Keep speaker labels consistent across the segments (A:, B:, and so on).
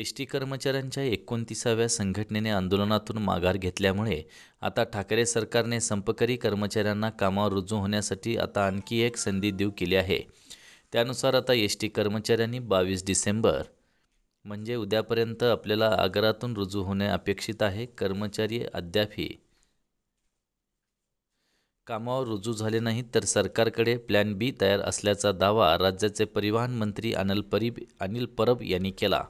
A: S T कर्मचाऱ्यांच्या एकोणतीसाव्या संघटनेने आंदोलनातून माघार घेतल्यामुळे आता ठाकरे सरकारने संपकरी कर्मचाऱ्यांना कामावर रुजू होण्यासाठी आता आणखी एक संधी देऊ केली आहे त्यानुसार आता एस टी कर्मचाऱ्यांनी बावीस डिसेंबर म्हणजे उद्यापर्यंत आपल्याला आगारातून रुजू होणे अपेक्षित आहे कर्मचारी अद्यापही कामावर रुजू झाले नाहीत तर सरकारकडे प्लॅन बी तयार असल्याचा दावा राज्याचे परिवहन मंत्री अनिल परीब अनिल परब यांनी केला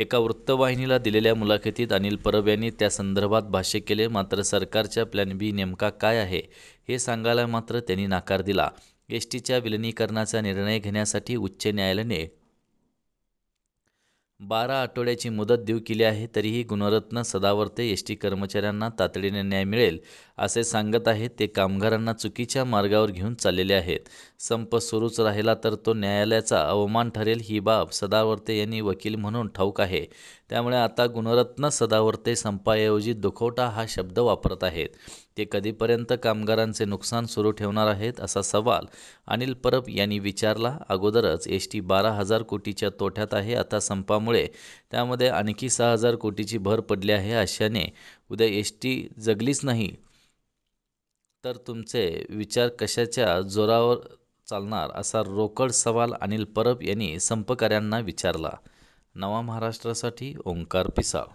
A: एका वृत्तवाहिनीला दिलेल्या मुलाखतीत अनिल परब यांनी त्या संदर्भात भाष्य केले मात्र सरकारच्या प्लॅन बी नेमका काय आहे हे सांगायला मात्र त्यांनी नाकार दिला एस टीच्या विलिनीकरणाचा निर्णय घेण्यासाठी उच्च न्यायालयाने बारा आठवड्याची मुदत देऊ केली आहे तरीही गुणरत्न सदावर्ते एस टी कर्मचाऱ्यांना तातडीने न्याय मिळेल असे सांगत आहेत ते कामगारांना चुकीच्या मार्गावर घेऊन चाललेले आहेत संप सुरूच राहिला तर तो न्यायालयाचा अवमान ठरेल ही बाब सदावर्ते यांनी वकील म्हणून ठाऊक आहे त्यामुळे आता गुणरत्न सदावर्ते संपाऐवजी दुखवटा हा शब्द वापरत आहेत ते कधीपर्यंत कामगारांचे नुकसान सुरू ठेवणार आहेत असा सवाल अनिल परब यांनी विचारला अगोदरच एस टी बारा हजार कोटीच्या तोट्यात आहे आता संपामुळे त्यामध्ये आणखी सहा हजार कोटीची भर पडली आहे अशाने उद्या एस टी जगलीच नाही तर तुमचे विचार कशाच्या जोरावर चालणार असा रोकड सवाल अनिल परब यांनी संपकऱ्यांना विचारला नवा महाराष्ट्रासाठी ओंकार पिसाळ